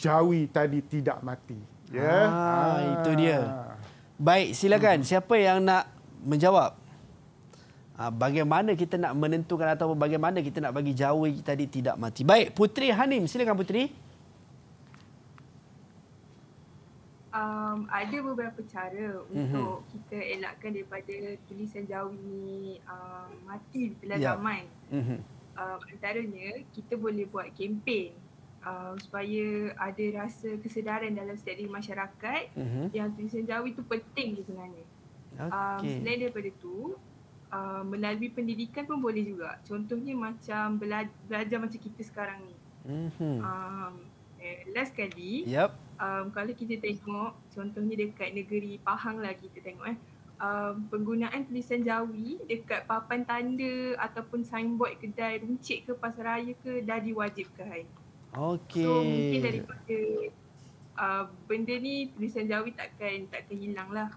jawi tadi tidak mati. Ya. Yeah? Ah, ah, itu dia. Ah. Baik, silakan. Hmm. Siapa yang nak menjawab? Ah, bagaimana kita nak menentukan atau bagaimana kita nak bagi jawi tadi tidak mati. Baik, Putri Hanim. Silakan, Putri. Um, ada beberapa cara mhm. untuk mm-hmm. kita elakkan daripada tulisan jawi ni um, mati di ya. pelan yeah. zaman. Mm-hmm. Um, antaranya, kita boleh buat kempen uh, supaya ada rasa kesedaran dalam setiap diri masyarakat uh-huh. yang tulisan Jawi itu penting sebenarnya. Okay. Um, selain daripada itu, uh, melalui pendidikan pun boleh juga. Contohnya macam bela- belajar macam kita sekarang ni. Mm-hmm. Um, eh, last kali, yep. um, kalau kita tengok contohnya dekat negeri Pahang lah kita tengok eh. Um, penggunaan tulisan Jawi dekat papan tanda ataupun signboard kedai runcit ke pasaraya ke dah diwajibkan. Okay. So mungkin daripada uh, benda ni tulisan Jawi takkan tak hilang lah.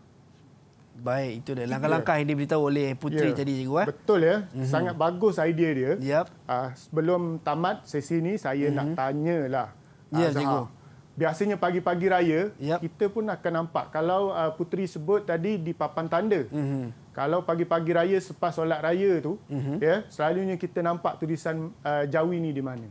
Baik, itu dia. Langkah-langkah yang diberitahu oleh Putri yeah. tadi, Cikgu. Eh? Betul ya. Mm-hmm. Sangat bagus idea dia. Yep. Uh, ah, sebelum tamat sesi ini, saya mm-hmm. nak tanyalah. Ah, ya, yeah, Cikgu. Biasanya pagi-pagi raya, yep. kita pun akan nampak. Kalau uh, Putri sebut tadi di papan tanda, mm-hmm. kalau pagi-pagi raya sepas solat raya itu, mm-hmm. yeah, selalunya kita nampak tulisan uh, jawi ini di mana?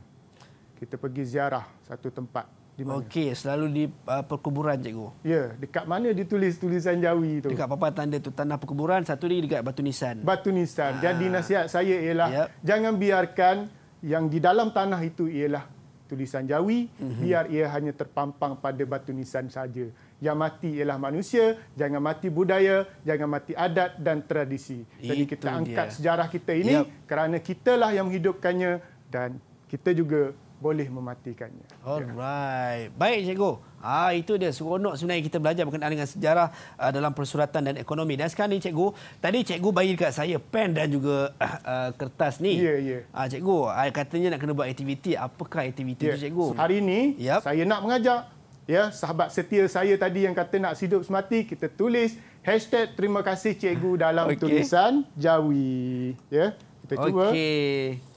kita pergi ziarah satu tempat di mana? Okey, selalu di uh, perkuburan cikgu. Ya, dekat mana ditulis tulisan Jawi tu? Dekat papan tanda tu tanah perkuburan, satu lagi dekat Batu Nisan. Batu Nisan. Aa. Ah. Jadi nasihat saya ialah yep. jangan biarkan yang di dalam tanah itu ialah tulisan Jawi, mm-hmm. biar ia hanya terpampang pada Batu Nisan saja. Yang mati ialah manusia, jangan mati budaya, jangan mati adat dan tradisi. Jadi itu kita angkat dia. sejarah kita ini yep. kerana kitalah yang menghidupkannya dan kita juga boleh mematikannya. Alright. Ya. Baik cikgu. Ah ha, itu dia seronok sebenarnya kita belajar berkenaan dengan sejarah uh, dalam persuratan dan ekonomi. Dan sekarang ni cikgu, tadi cikgu bagi dekat saya pen dan juga uh, [coughs] kertas ni. Ya, yeah, ya. Yeah. Ah cikgu, ai ah, katanya nak kena buat aktiviti. Apakah aktiviti yeah. tu cikgu? Hari ni yep. saya nak mengajak ya sahabat setia saya tadi yang kata nak hidup semati, kita tulis hashtag terima kasih cikgu dalam okay. tulisan jawi. Ya. Kita cuba. Okey.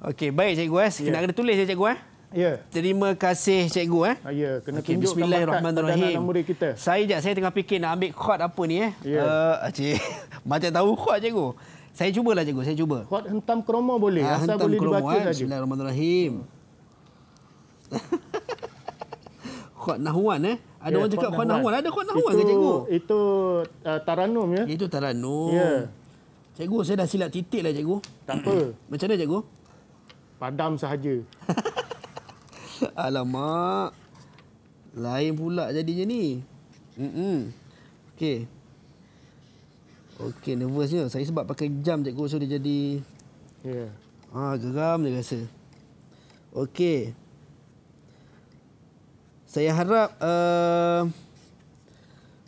Okey, baik cikgu eh. Kita yeah. kena tulis ya cikgu eh. Ya. Yeah. Terima kasih cikgu eh. Ah, ya, yeah, kena okay, tunjuk Bismillahirrahmanirrahim. kita. Saya je, saya tengah fikir nak ambil khot apa ni eh. Ya. Yeah. Uh, [laughs] macam tahu khot cikgu. Saya cubalah cikgu, saya cuba. Khot hentam kromo boleh. Ha, hentam Asal kromo, boleh dibaca eh. Bismillahirrahmanirrahim. [laughs] khot nahuan eh. Ada yeah, orang cakap khot nahuan. nahuan. Ada khot nahuan itu, ke cikgu? Itu uh, taranum ya. Itu taranum. Ya. Yeah. Cikgu, saya dah silap titik lah cikgu. Tak apa. [clears throat] Macam mana cikgu? padam sahaja. [laughs] Alamak. Lain pula jadinya ni. Hmm. Okey. Okey, nervousnya. Saya sebab pakai jam cikgu so dia jadi Ya. Yeah. Ha, ah, geram dia rasa. Okey. Saya harap uh,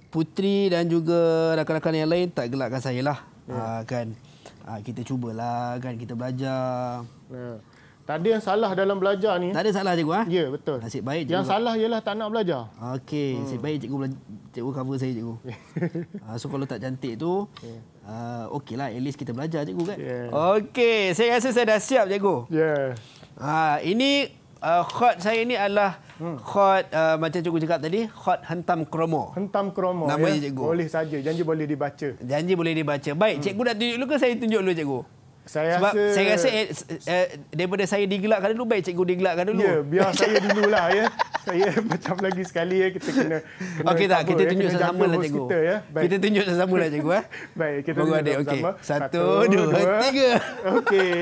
putri dan juga rakan-rakan yang lain tak gelakkan saya lah. Yeah. Ha, ah, kan. Ah, kita cubalah kan kita belajar. Ya. Tak ada yang salah dalam belajar ni. Tak ada salah cikgu ah? Ha? Ya, betul. Nasib baik cikgu. Yang salah ialah tak nak belajar. Okey, hmm. nasib baik cikgu belajar. cikgu cover saya cikgu. uh, [laughs] so kalau tak cantik tu, yeah. uh, ah, okeylah at least kita belajar cikgu kan. Yeah. Okey, saya rasa saya dah siap cikgu. Ya. Yeah. Ah, uh, ini uh, khot saya ini adalah hmm. khot uh, macam cikgu cakap tadi, khot hentam kromo. Hentam kromo. Nama ya? cikgu. Boleh saja, janji boleh dibaca. Janji boleh dibaca. Baik, hmm. cikgu dah tunjuk dulu ke saya tunjuk dulu cikgu? Saya Sebab rasa... saya rasa eh, eh, daripada saya digelakkan dulu, baik cikgu digelakkan dulu. Ya, yeah, biar [laughs] saya dulu lah ya. Saya [laughs] macam lagi sekali ya, kita kena... kena Okey tak, kita ya, tunjuk ya. sama lah cikgu. Kita, ya. baik. kita tunjuk sama lah cikgu. Ha? [laughs] baik, kita Bungu tunjuk sama Okay. Satu, Satu, dua, dua tiga. Okey.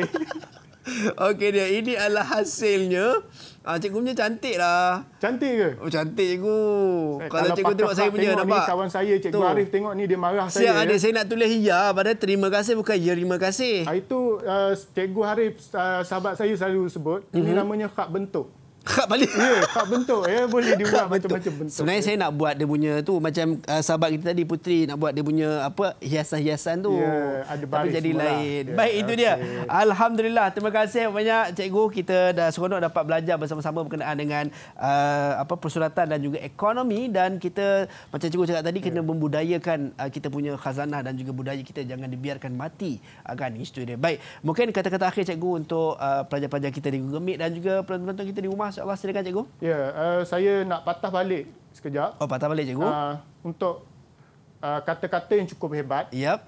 [laughs] Okey dia, ini adalah hasilnya. Ah cikgu punya cantiklah. Cantik ke? Oh cantik cikgu. Eh, kalau, kalau cikgu tengok saya punya tengok nampak. Ni, kawan saya cikgu tu. Arif tengok ni dia marah Siap saya. Siap ada ya. saya nak tulis ya pada terima kasih bukan ya terima kasih. Ah itu uh, cikgu Arif uh, sahabat saya selalu sebut. Uh-huh. Ini mhm. namanya hak bentuk. Kak balik. Ya, yeah, khat bentuk. Ya, boleh dibuat macam-macam bentuk. Sebenarnya saya nak buat dia punya tu macam uh, sahabat kita tadi Putri nak buat dia punya apa hiasan-hiasan tu. Ya, yeah, ada Tapi jadi semula. lain. Yeah, Baik okay. itu dia. Alhamdulillah. Terima kasih banyak cikgu. Kita dah seronok dapat belajar bersama-sama berkenaan dengan uh, apa persuratan dan juga ekonomi dan kita macam cikgu cakap tadi yeah. kena ya. membudayakan uh, kita punya khazanah dan juga budaya kita jangan dibiarkan mati akan uh, kan? isu dia. Baik. Mungkin kata-kata akhir cikgu untuk uh, pelajar-pelajar kita di Gemik dan juga pelajar-pelajar kita di rumah Allah silakan cikgu. Ya, yeah, uh, saya nak patah balik sekejap. Oh, patah balik cikgu. Uh, untuk uh, kata-kata yang cukup hebat. Yep.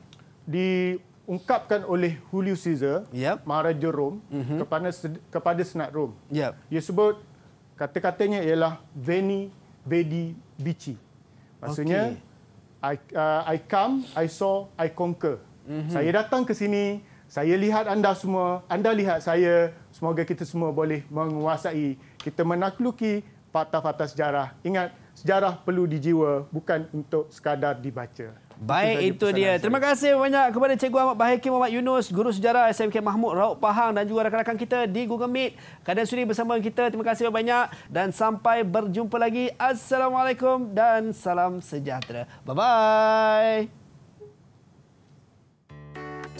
Diungkapkan oleh Julius Caesar, yep. Maharaja Rom mm-hmm. kepada kepada Senat Rom. Yep. Ia sebut kata-katanya ialah veni Vidi, vici. Maksudnya okay. I uh, I come, I saw, I conquer. Mm-hmm. Saya datang ke sini saya lihat anda semua, anda lihat saya. Semoga kita semua boleh menguasai kita menakluki fakta-fakta sejarah. Ingat, sejarah perlu dijiwa bukan untuk sekadar dibaca. Baik, itu, itu dia. Saya. Terima kasih banyak kepada Cikgu Ahmad Bahaki Muhammad Yunus, Guru Sejarah SMK Mahmud Rauk Pahang dan juga rakan-rakan kita di Google Meet. Kadang sudi bersama kita. Terima kasih banyak dan sampai berjumpa lagi. Assalamualaikum dan salam sejahtera. Bye-bye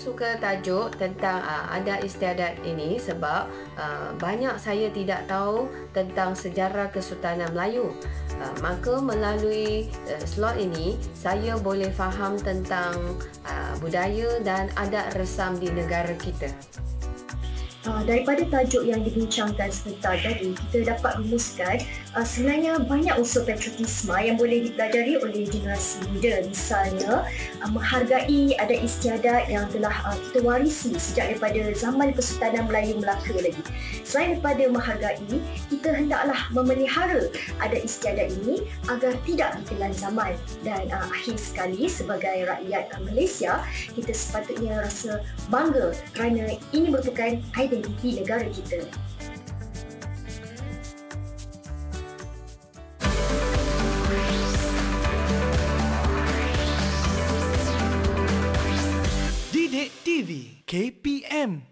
suka tajuk tentang uh, adat istiadat ini sebab uh, banyak saya tidak tahu tentang sejarah Kesultanan Melayu. Uh, maka melalui uh, slot ini, saya boleh faham tentang uh, budaya dan adat resam di negara kita. Ah, daripada tajuk yang dibincangkan sebentar tadi, kita dapat rumuskan uh, sebenarnya banyak unsur patriotisme yang boleh dipelajari oleh generasi muda. Misalnya, uh, menghargai ada istiadat yang telah uh, kita warisi sejak daripada zaman Kesultanan Melayu Melaka lagi. Selain daripada menghargai, kita hendaklah memelihara ada istiadat ini agar tidak ditelan zaman. Dan uh, akhir sekali, sebagai rakyat Malaysia, kita sepatutnya rasa bangga kerana ini merupakan idea identiti negara kita. KPM